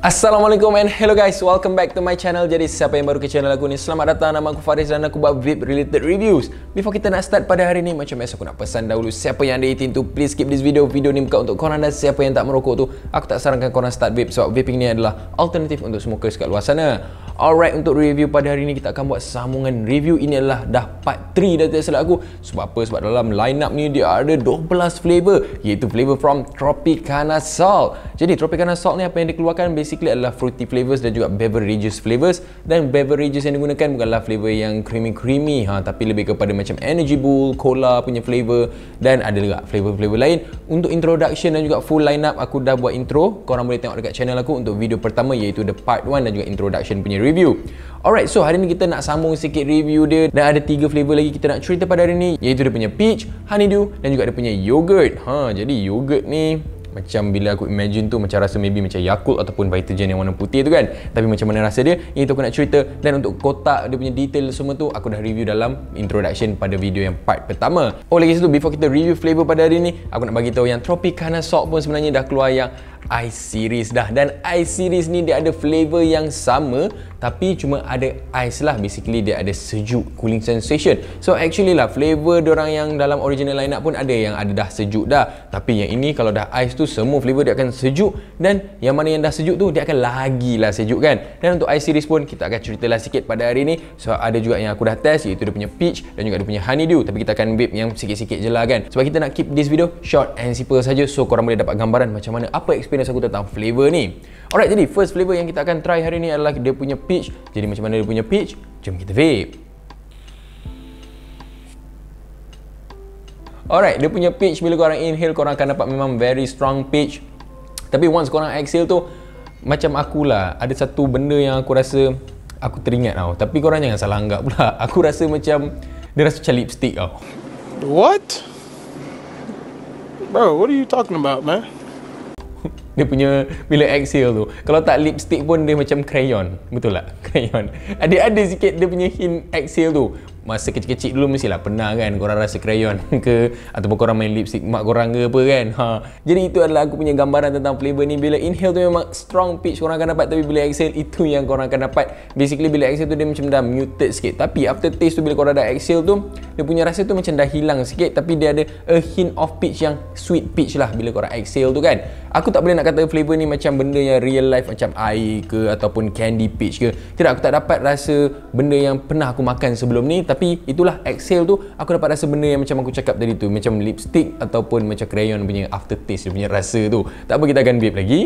Assalamualaikum and hello guys Welcome back to my channel Jadi siapa yang baru ke channel aku ni Selamat datang Nama aku Faris dan aku buat VIP related reviews Before kita nak start pada hari ni Macam biasa aku nak pesan dahulu Siapa yang ada 18 tu Please skip this video Video ni bukan untuk korang Dan siapa yang tak merokok tu Aku tak sarankan korang start VIP Sebab VIPing ni adalah Alternatif untuk smokers kat luar sana Alright untuk review pada hari ni Kita akan buat sambungan review Ini adalah dah part 3 Dah tak salah aku Sebab apa? Sebab dalam line up ni Dia ada 12 flavor Iaitu flavor from Tropicana Salt Jadi Tropicana Salt ni Apa yang dikeluarkan Basically basically adalah fruity flavors dan juga beverages flavors dan beverages yang digunakan bukanlah flavor yang creamy-creamy ha, tapi lebih kepada macam energy bowl, cola punya flavor dan ada juga flavor-flavor lain untuk introduction dan juga full lineup aku dah buat intro korang boleh tengok dekat channel aku untuk video pertama iaitu the part 1 dan juga introduction punya review alright so hari ni kita nak sambung sikit review dia dan ada 3 flavor lagi kita nak cerita pada hari ni iaitu dia punya peach, honeydew dan juga ada punya yogurt ha, jadi yogurt ni macam bila aku imagine tu macam rasa maybe macam Yakult ataupun Vitagen yang warna putih tu kan tapi macam mana rasa dia ini tu aku nak cerita dan untuk kotak dia punya detail semua tu aku dah review dalam introduction pada video yang part pertama oh lagi satu before kita review flavor pada hari ni aku nak bagi tahu yang Tropicana salt pun sebenarnya dah keluar yang i-series dah dan i-series ni dia ada flavor yang sama tapi cuma ada ice lah basically dia ada sejuk cooling sensation so actually lah flavor orang yang dalam original line up pun ada yang ada dah sejuk dah tapi yang ini kalau dah ice tu semua flavor dia akan sejuk dan yang mana yang dah sejuk tu dia akan lagi lah sejuk kan dan untuk i-series pun kita akan ceritalah sikit pada hari ni so ada juga yang aku dah test iaitu dia punya peach dan juga dia punya honeydew tapi kita akan vape yang sikit-sikit je lah kan sebab kita nak keep this video short and simple saja so korang boleh dapat gambaran macam mana apa experience experience aku tentang flavor ni. Alright, jadi first flavor yang kita akan try hari ni adalah dia punya peach. Jadi macam mana dia punya peach? Jom kita vape. Alright, dia punya peach bila korang inhale, korang akan dapat memang very strong peach. Tapi once korang exhale tu, macam aku lah. ada satu benda yang aku rasa aku teringat tau. Tapi korang jangan salah anggap pula. Aku rasa macam, dia rasa macam lipstick tau. What? Bro, what are you talking about, man? dia punya bila exhale tu kalau tak lipstick pun dia macam crayon betul tak crayon ada ada sikit dia punya hint exhale tu masa kecil-kecil dulu mestilah pernah kan korang rasa crayon ke ataupun korang main lipstick mak korang ke apa kan ha. jadi itu adalah aku punya gambaran tentang flavor ni bila inhale tu memang strong pitch korang akan dapat tapi bila exhale itu yang korang akan dapat basically bila exhale tu dia macam dah muted sikit tapi after taste tu bila korang dah exhale tu dia punya rasa tu macam dah hilang sikit tapi dia ada a hint of pitch yang sweet pitch lah bila korang exhale tu kan aku tak boleh nak kata flavor ni macam benda yang real life macam air ke ataupun candy pitch ke tidak aku tak dapat rasa benda yang pernah aku makan sebelum ni tapi itulah exhale tu aku dapat rasa benda yang macam aku cakap tadi tu macam lipstick ataupun macam crayon punya aftertaste dia punya rasa tu tak apa kita akan vape lagi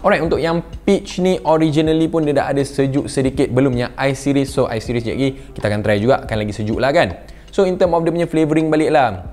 Alright, untuk yang Peach ni originally pun dia dah ada sejuk sedikit belum yang I series. So I series je lagi kita akan try juga akan lagi sejuk lah kan. So in term of dia punya flavouring balik lah.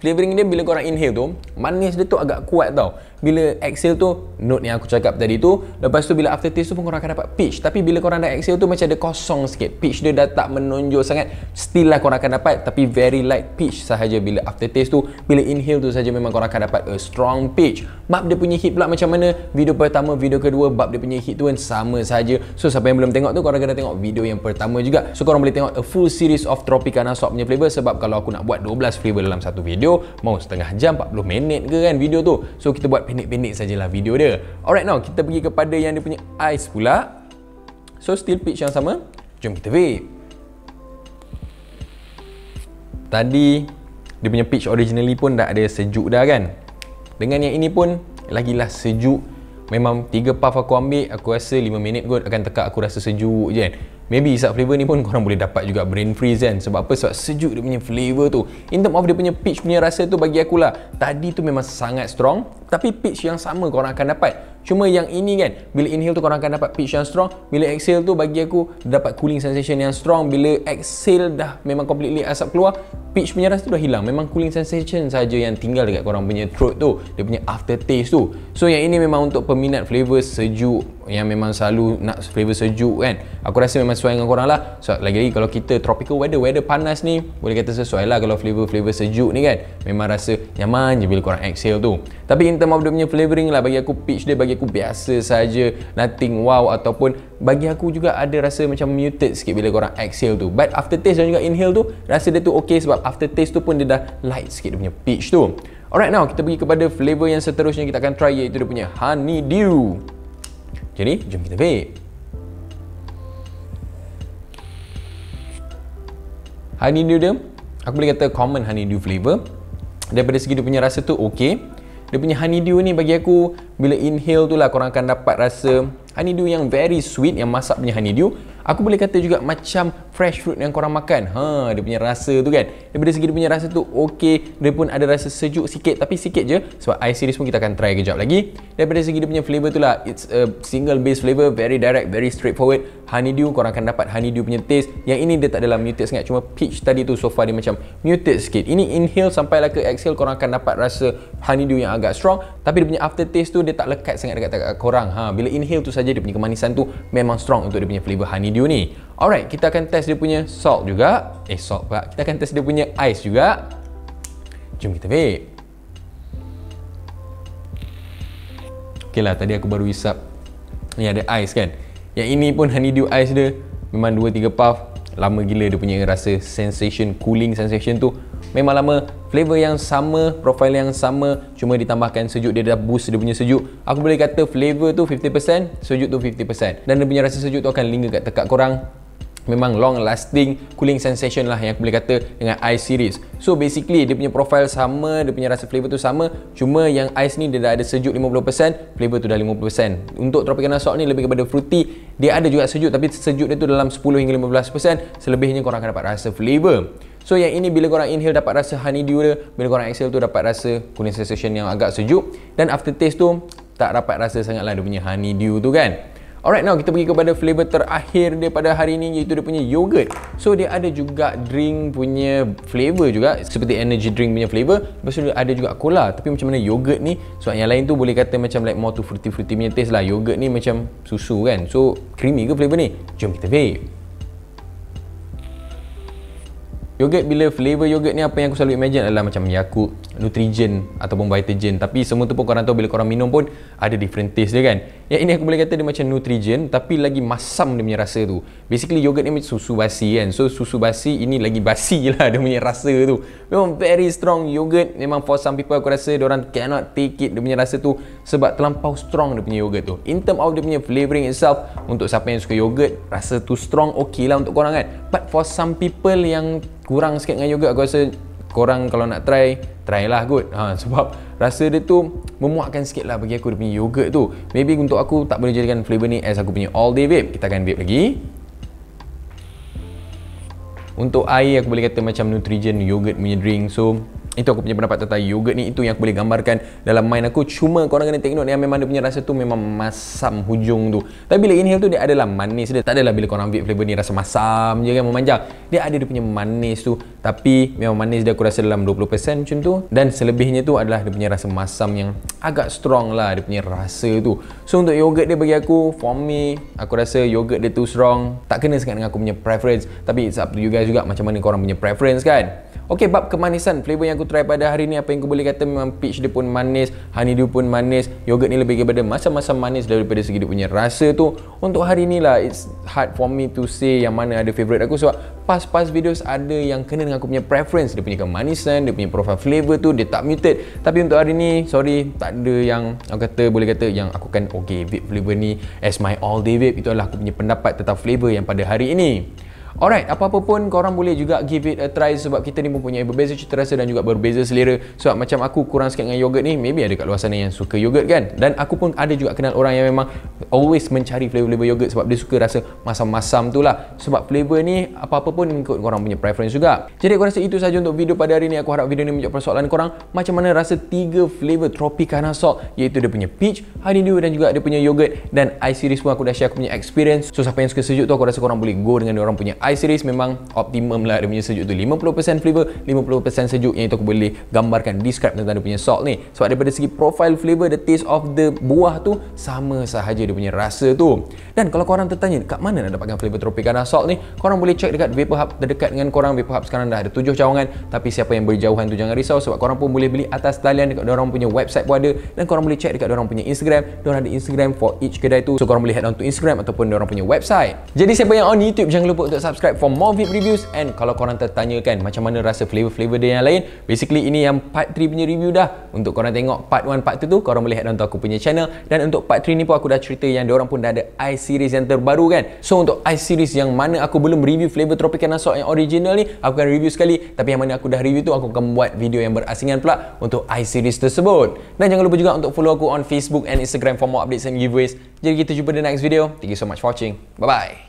Flavoring dia bila korang inhale tu, manis dia tu agak kuat tau bila exhale tu note yang aku cakap tadi tu lepas tu bila after taste tu pun korang akan dapat pitch tapi bila korang dah exhale tu macam ada kosong sikit pitch dia dah tak menonjol sangat still lah korang akan dapat tapi very light pitch sahaja bila after taste tu bila inhale tu saja memang korang akan dapat a strong pitch bab dia punya hit pula macam mana video pertama video kedua bab dia punya hit tu kan sama saja so siapa yang belum tengok tu korang kena tengok video yang pertama juga so korang boleh tengok a full series of Tropicana Swap punya flavor sebab kalau aku nak buat 12 flavor dalam satu video mau setengah jam 40 minit ke kan video tu so kita buat pendek-pendek sajalah video dia Alright now, kita pergi kepada yang dia punya eyes pula So, still pitch yang sama Jom kita vape Tadi Dia punya pitch originally pun dah ada sejuk dah kan Dengan yang ini pun Lagilah sejuk memang tiga puff aku ambil aku rasa lima minit kot akan tekak aku rasa sejuk je kan maybe isap flavor ni pun korang boleh dapat juga brain freeze kan sebab apa sebab sejuk dia punya flavor tu in term of dia punya peach punya rasa tu bagi aku lah tadi tu memang sangat strong tapi peach yang sama korang akan dapat cuma yang ini kan bila inhale tu korang akan dapat peach yang strong bila exhale tu bagi aku dapat cooling sensation yang strong bila exhale dah memang completely asap keluar pitch penyeras tu dah hilang memang cooling sensation saja yang tinggal dekat korang punya throat tu dia punya aftertaste tu so yang ini memang untuk peminat flavor sejuk yang memang selalu nak flavor sejuk kan aku rasa memang sesuai dengan korang lah so, lagi lagi kalau kita tropical weather weather panas ni boleh kata sesuai lah kalau flavor flavor sejuk ni kan memang rasa nyaman je bila korang exhale tu tapi in term of dia punya flavoring lah bagi aku pitch dia bagi aku biasa saja nothing wow ataupun bagi aku juga ada rasa macam muted sikit bila korang exhale tu but after taste dan juga inhale tu rasa dia tu okey sebab after taste tu pun dia dah light sikit dia punya peach tu alright now kita pergi kepada flavor yang seterusnya kita akan try iaitu dia punya honey dew jadi jom kita vape honey dew dia aku boleh kata common honey dew flavor daripada segi dia punya rasa tu okey dia punya honeydew ni bagi aku bila inhale tu lah korang akan dapat rasa honeydew yang very sweet yang masak punya honeydew Aku boleh kata juga macam fresh fruit yang korang makan. Ha, dia punya rasa tu kan. Daripada segi dia punya rasa tu okey. Dia pun ada rasa sejuk sikit tapi sikit je. Sebab ice series pun kita akan try kejap lagi. Daripada segi dia punya flavor tu lah. It's a single base flavor. Very direct, very straightforward. Honeydew, korang akan dapat honeydew punya taste. Yang ini dia tak dalam muted sangat. Cuma peach tadi tu sofa far dia macam muted sikit. Ini inhale sampai lah ke exhale korang akan dapat rasa honeydew yang agak strong. Tapi dia punya aftertaste tu dia tak lekat sangat dekat-dekat korang. Ha, bila inhale tu saja dia punya kemanisan tu memang strong untuk dia punya flavor honeydew video ni. Alright, kita akan test dia punya salt juga. Eh, salt pula. Kita akan test dia punya ice juga. Jom kita vape. Okay lah, tadi aku baru hisap. Ni ada ice kan? Yang ini pun honeydew ice dia. Memang 2-3 puff lama gila dia punya rasa sensation cooling sensation tu memang lama flavor yang sama profile yang sama cuma ditambahkan sejuk dia dah boost dia punya sejuk aku boleh kata flavor tu 50% sejuk tu 50% dan dia punya rasa sejuk tu akan linger kat tekak korang memang long lasting cooling sensation lah yang aku boleh kata dengan ice series so basically dia punya profil sama dia punya rasa flavor tu sama cuma yang ice ni dia dah ada sejuk 50% flavor tu dah 50% untuk tropicana salt ni lebih kepada fruity dia ada juga sejuk tapi sejuk dia tu dalam 10 hingga 15% selebihnya korang akan dapat rasa flavor So yang ini bila korang inhale dapat rasa honeydew dia, bila korang exhale tu dapat rasa cooling sensation yang agak sejuk dan after taste tu tak dapat rasa sangatlah dia punya honey honeydew tu kan. Alright now kita pergi kepada flavor terakhir pada hari ini iaitu dia punya yogurt. So dia ada juga drink punya flavor juga seperti energy drink punya flavor. Lepas tu ada juga cola tapi macam mana yogurt ni sebab yang lain tu boleh kata macam like more to fruity fruity punya taste lah. Yogurt ni macam susu kan. So creamy ke flavor ni? Jom kita vape. Yogurt bila flavor yogurt ni apa yang aku selalu imagine adalah macam Yakult, Nutrigen ataupun Vitagen tapi semua tu pun korang tahu bila korang minum pun ada different taste dia kan. Yang ini aku boleh kata dia macam Nutrigen tapi lagi masam dia punya rasa tu. Basically yogurt ni macam susu basi kan. So susu basi ini lagi basi lah dia punya rasa tu. Memang very strong yogurt. Memang for some people aku rasa orang cannot take it dia punya rasa tu sebab terlampau strong dia punya yogurt tu. In term of dia punya flavoring itself untuk siapa yang suka yogurt rasa tu strong okey lah untuk korang kan. But for some people yang kurang sikit dengan yogurt aku rasa korang kalau nak try try lah kot ha, sebab rasa dia tu memuakkan sikit lah bagi aku dia punya yogurt tu maybe untuk aku tak boleh jadikan flavor ni as aku punya all day vape kita akan vape lagi untuk air aku boleh kata macam Nutrigen yogurt punya drink so itu aku punya pendapat tentang yogurt ni itu yang aku boleh gambarkan dalam mind aku cuma korang kena take note yang memang dia punya rasa tu memang masam hujung tu tapi bila inhale tu dia adalah manis dia tak adalah bila korang ambil flavor ni rasa masam je kan memanjang dia ada dia punya manis tu tapi memang manis dia aku rasa dalam 20% macam tu dan selebihnya tu adalah dia punya rasa masam yang agak strong lah dia punya rasa tu so untuk yogurt dia bagi aku for me aku rasa yogurt dia tu strong tak kena sangat dengan aku punya preference tapi it's up to you guys juga macam mana korang punya preference kan ok bab kemanisan flavor yang aku try pada hari ni apa yang aku boleh kata memang peach dia pun manis honey dia pun manis yogurt ni lebih kepada masam-masam manis daripada segi dia punya rasa tu untuk hari ni lah it's hard for me to say yang mana ada favourite aku sebab past-past videos ada yang kena dengan aku punya preference dia punya kemanisan dia punya profile flavor tu dia tak muted tapi untuk hari ni sorry tak ada yang aku kata boleh kata yang aku kan okay vape flavor ni as my all day vape itu adalah aku punya pendapat tentang flavor yang pada hari ini Alright, apa-apa pun korang boleh juga give it a try sebab kita ni mempunyai berbeza cita rasa dan juga berbeza selera. Sebab macam aku kurang sikit dengan yogurt ni, maybe ada kat luar sana yang suka yogurt kan. Dan aku pun ada juga kenal orang yang memang always mencari flavor-flavor yogurt sebab dia suka rasa masam-masam tu lah. Sebab flavor ni apa-apa pun ikut korang punya preference juga. Jadi aku rasa itu sahaja untuk video pada hari ni. Aku harap video ni menjawab persoalan korang macam mana rasa tiga flavor Tropicana Salt iaitu dia punya peach, honeydew dan juga dia punya yogurt dan ice series pun aku dah share aku punya experience. So siapa yang suka sejuk tu aku rasa korang boleh go dengan orang punya i-series memang optimum lah dia punya sejuk tu 50% flavour 50% sejuk yang itu aku boleh gambarkan describe tentang dia punya salt ni sebab daripada segi profile flavour the taste of the buah tu sama sahaja dia punya rasa tu dan kalau korang tertanya kat mana nak dapatkan flavour Tropicana salt ni korang boleh check dekat Vapor Hub terdekat dengan korang Vapor Hub sekarang dah ada tujuh cawangan tapi siapa yang berjauhan tu jangan risau sebab korang pun boleh beli atas talian dekat orang punya website pun ada dan korang boleh check dekat orang punya Instagram orang ada Instagram for each kedai tu so korang boleh head on to Instagram ataupun orang punya website jadi siapa yang on YouTube jangan lupa untuk subscribe for more VIP reviews and kalau korang tertanya kan macam mana rasa flavor-flavor dia yang lain basically ini yang part 3 punya review dah untuk korang tengok part 1 part 2 tu korang boleh head on to aku punya channel dan untuk part 3 ni pun aku dah cerita yang diorang pun dah ada i series yang terbaru kan so untuk i series yang mana aku belum review flavor tropical nasok yang original ni aku akan review sekali tapi yang mana aku dah review tu aku akan buat video yang berasingan pula untuk i series tersebut dan jangan lupa juga untuk follow aku on Facebook and Instagram for more updates and giveaways jadi kita jumpa di next video. Thank you so much for watching. Bye-bye.